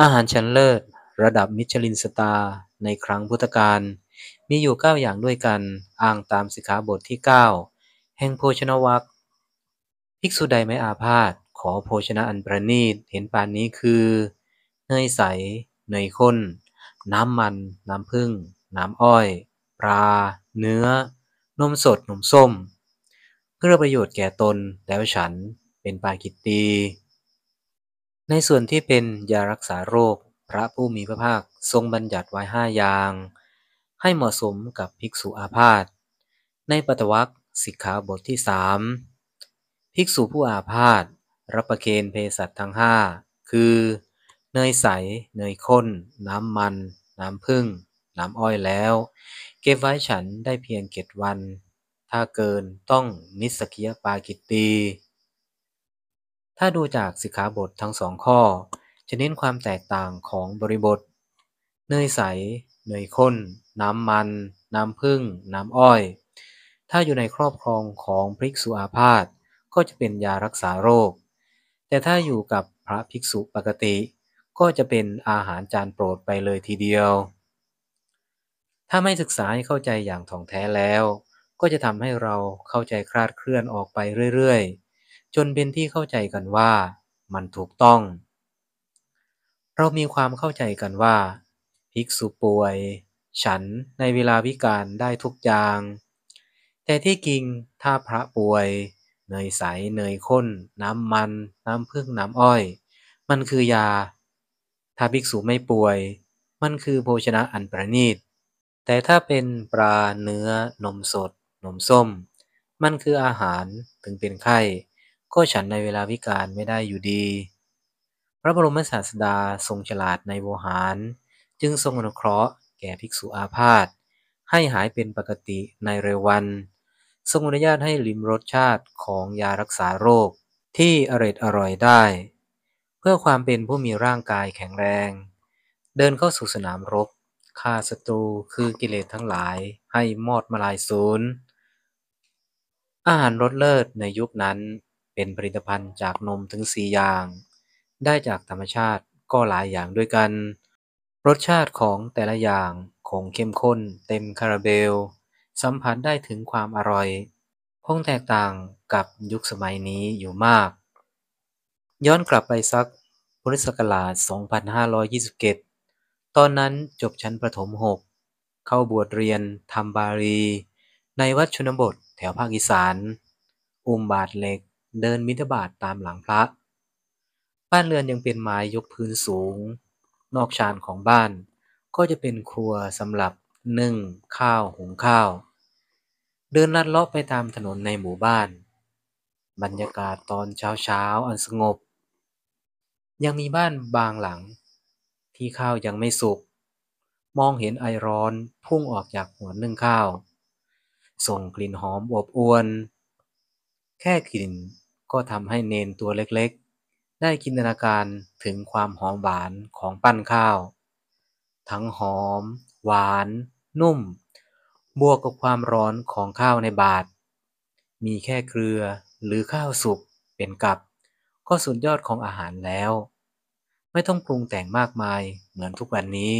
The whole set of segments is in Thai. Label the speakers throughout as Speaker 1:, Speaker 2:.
Speaker 1: อาหารชั้นเลิศระดับมิชลินสตาร์ในครั้งพุทธกาลมีอยู่9อย่างด้วยกันอ้างตามสิกขาบทที่ 9 แห่งโภชนวัคภิกษุใดไม่อาพาธขอโภชนะอันประณีตเห็นปานนี้คือเนยใสเนยข้นน้ำมัน น้ำผึ้งน้ำอ้อย ปลา เนื้อนมสดนมส้ม เพื่อประโยชน์แก่ตนแล้วฉันเป็นปากิตตีในส่วนที่เป็นยารักษาโรคพระผู้มีพระภาคทรงบัญญัติไว้ห้าอย่าง ให้เหมาะสมกับภิกษุอาพาธในปตวัคสิกขาบทที่สามภิกษุผู้อาพาธรับประเคนเภสัชทั้งห้าคือ เนยใส เนยข้น น้ำมัน น้ำผึ้งน้ำอ้อยแล้ว เก็บไว้ฉันได้เพียงเก็ดวัน ถ้าเกินต้องนิสกิยปากิตีถ้าดูจากสิกขาบททั้งสองข้อ จะเน้นความแตกต่างของบริบท เนยใสเนยข้น น้ำมัน น้ำพึ่ง น้ำอ้อย ถ้าอยู่ในครอบครองของภิกษุอาพาธ ก็จะเป็นยารักษาโรค แต่ถ้าอยู่กับพระภิกษุปกติ ก็จะเป็นอาหารจานโปรดไปเลยทีเดียว ถ้าไม่ศึกษาให้เข้าใจอย่างถ่องแท้แล้ว ก็จะทำให้เราเข้าใจคลาดเคลื่อนออกไปเรื่อยๆจนเป็นที่เข้าใจกันว่ามันถูกต้อง เรามีความเข้าใจกันว่า ภิกษุป่วยฉันในเวลาวิการได้ทุกอย่าง แต่ที่จริงถ้าพระป่วยเนยใสเนยข้น น้ำมัน น้ำพึ่งน้ำอ้อย มันคือยา ถ้าภิกษุไม่ป่วย มันคือโภชนะอันประณีต แต่ถ้าเป็นปลาเนื้อนมสดนมส้ม มันคืออาหารถึงเป็นไข้ก็ฉันในเวลาวิกาลไม่ได้อยู่ดี พระบรมศาสดาทรงฉลาดในโวหาร จึงทรงอนุเคราะห์แก่ภิกษุอาพาธให้หายเป็นปกติในเร็ววัน ทรงอนุญาตให้ลิมรสชาติของยารักษาโรค ที่อร่อยอร่อยได้ เพื่อความเป็นผู้มีร่างกายแข็งแรง เดินเข้าสู่สนามรบ ฆ่าศัตรูคือกิเลสทั้งหลายให้มอดมาลายศูนย์อาหารรสเลิศในยุคนั้นเป็นผลิตภัณฑ์จากนมถึง 4 อย่าง ได้จากธรรมชาติก็หลายอย่างด้วยกัน รสชาติของแต่ละอย่างคงเข้มข้นเต็มคาราเบล สัมผัสได้ถึงความอร่อยคงแตกต่างกับยุคสมัยนี้อยู่มาก ย้อนกลับไปสักพุทธศักราช 2521ตอนนั้นจบชั้นประถม6เข้าบวชเรียนธรรมบาลีในวัดชนบทแถวภาคอีสาน อุ้มบาทเหล็กเดินมิถบาทตามหลังพระ บ้านเรือนยังเป็นไม้ยกพื้นสูง นอกชานของบ้าน ก็จะเป็นครัวสำหรับนึ่งข้าวหุงข้าว เดินลัดเลาะไปตามถนนในหมู่บ้าน บรรยากาศตอนเช้าเช้าอันสงบ ยังมีบ้านบางหลัง ที่ข้าวยังไม่สุก มองเห็นไอร้อนพุ่งออกจากหัวนึ่งข้าว ส่งกลิ่นหอมอบอวนแค่กลิ่นก็ทำให้เนนตัวเล็กๆ ได้จินตนาการถึงความหอมหวานของปั้นข้าว ทั้งหอม หวาน นุ่ม บวกกับความร้อนของข้าวในบาท มีแค่เกลือหรือข้าวสุกเป็นกับ ก็สุดยอดของอาหารแล้ว ไม่ต้องปรุงแต่งมากมายเหมือนทุกวันนี้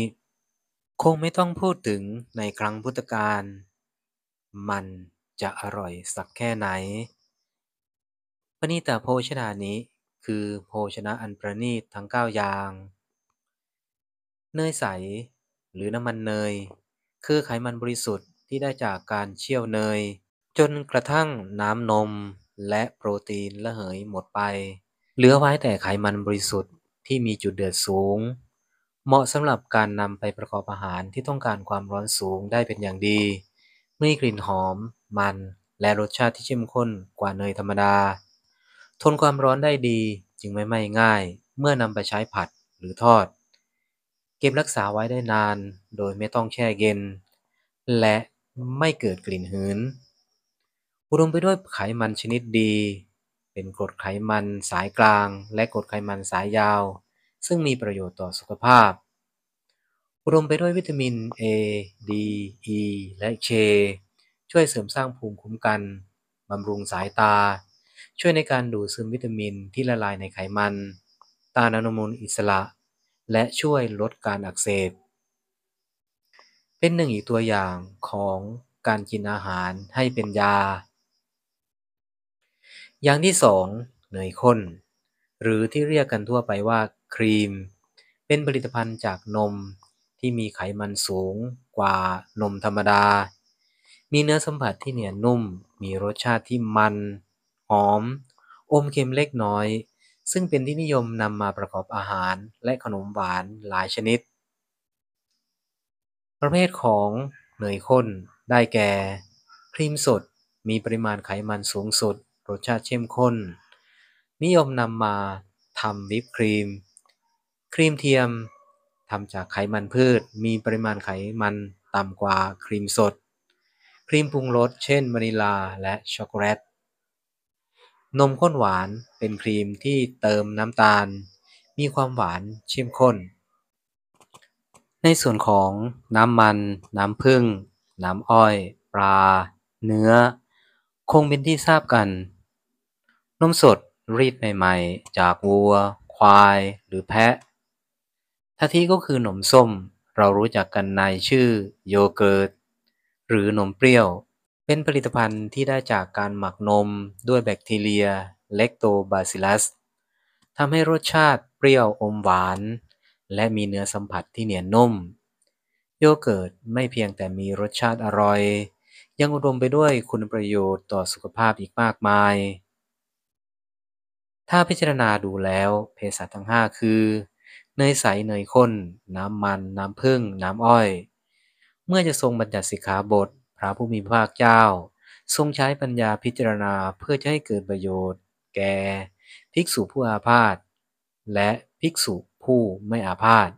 Speaker 1: คงไม่ต้องพูดถึงในครั้งพุทธกาลมันจะอร่อยสักแค่ไหนประณีตโภชนานี้คือโภชนะอันประณีตทั้ง 9 อย่าง เนยใสหรือน้ำมันเนย คือไขมันบริสุทธิ์ที่ได้จากการเชี่ยวเนย จนกระทั่งน้ำนมและโปรตีนละเหยหมดไป เหลือไว้แต่ไขมันบริสุทธิ์ที่มีจุดเดือดสูง เหมาะสำหรับการนำไปประกอบอาหารที่ต้องการความร้อนสูงได้เป็นอย่างดีมีกลิ่นหอมมันและรสชาติที่เข้มข้นกว่าเนยธรรมดาทนความร้อนได้ดีจึงไม่ไหม้ง่ายเมื่อนำไปใช้ผัดหรือทอด เก็บรักษาไว้ได้นานโดยไม่ต้องแช่เย็นและไม่เกิดกลิ่นหืนอุดมไปด้วยไขมันชนิดดี เป็นกรดไขมันสายกลางและกรดไขมันสายยาว ซึ่งมีประโยชน์ต่อสุขภาพ อุดมไปด้วยวิตามิน A D E และเ K ช่วยเสริมสร้างภูมิคุ้มกันบำรุงสายตาช่วยในการดูดซึมวิตามินที่ละลายในไขมัน ต้านอนุมูลอิสระ และช่วยลดการอักเสบ เป็นหนึ่งอีกตัวอย่างของการกินอาหารให้เป็นยา อย่างที่สองเนยข้น หรือที่เรียกกันทั่วไปว่า ครีม เป็นผลิตภัณฑ์จากนมที่มีไขมันสูงกว่านมธรรมดา มีเนื้อสัมผัสที่เหนียนนุ่ม มีรสชาติที่มันอม อมเค็มเล็กน้อย ซึ่งเป็นที่นิยมนำมาประกอบอาหารและขนมหวานหลายชนิด ประเภทของเนยข้นได้แก่ครีมสด มีปริมาณไขมันสูงสุด รสชาติเข้มข้น นิยมนำมาทำวิปครีม ครีมเทียมทำจากไขมันพืช มีปริมาณไขมันต่ำกว่าครีมสด ครีมปรุงรส เช่นวานิลาและช็อกโกแลตนมข้นหวานเป็นครีมที่เติมน้ำตาล มีความหวานเข้มข้น ในส่วนของน้ำมัน น้ำผึ้ง น้ำอ้อย ปลา เนื้อ คงเป็นที่ทราบกัน นมสดรีดใหม่ๆ จากวัว ควาย หรือแพะท่าที่ก็คือหนมส้ม เรารู้จักกันในชื่อโยเกิร์ตหรือหนมเปรี้ยวเป็นผลิตภัณฑ์ที่ได้จากการหมักนม ด้วยแบคทีเรียเล็กโตบาซิลัสทำให้รสชาติเปรี้ยวอมหวาน และมีเนื้อสัมผัสที่เหนียนนุ่มโยเกิร์ตไม่เพียงแต่มีรสชาติอร่อย ยังอุดมไปด้วยคุณประโยชน์ต่อสุขภาพอีกมากมาย ถ้าพิจารณาดูแล้วเภสัชทั้ง 5 คือ เนยใสเนยข้น น้ำมัน น้ำผึ้งน้ำอ้อย เมื่อจะทรงบัญญัติสิกขาบทระผู้มีพระภาคเจ้า ทรงใช้ปัญญาพิจารณาเพื่อจะให้เกิดประโยชน์แก่ภิกษุผู้อาพาธและภิกษุผู้ไม่อาพาธ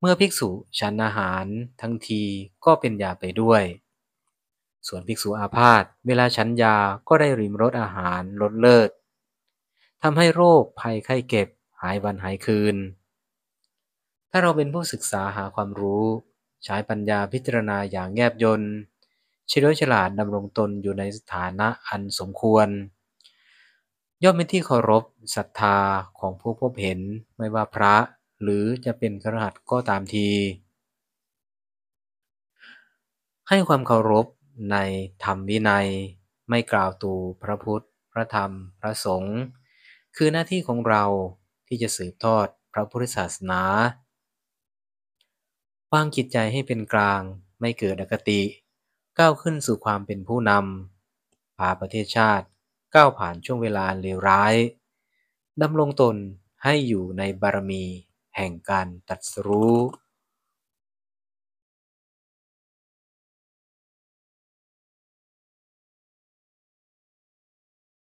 Speaker 1: เมื่อภิกษุฉันอาหารทั้งทีก็เป็นยาไปด้วย ส่วนภิกษุอาพาธเวลาฉันยาก็ได้ริมรสอาหารลดเลิศทำให้โรคภัยไข้เก็บหายวันหายคืน ถ้าเราเป็นผู้ศึกษาหาความรู้ใช้ปัญญาพิจารณาอย่างแยบยลเฉลียวฉลาดดำรงตนอยู่ในสถานะอันสมควรย่อมเป็นที่เคารพศรัทธาของผู้พบเห็นไม่ว่าพระหรือจะเป็นครหัสก็ตามที ให้ความเคารพในธรรมวินัย ไม่กล่าวตูพระพุทธ พระธรรม พระสงฆ์คือหน้าที่ของเราที่จะสืบทอดพระพุทธศาสนาวางจิตใจให้เป็นกลางไม่เกิดอคติ ก้าวขึ้นสู่ความเป็นผู้นำพาประเทศชาติก้าวผ่านช่วงเวลาเลวร้ายดำรงตนให้อยู่ในบารมี แห่งการตัดสู้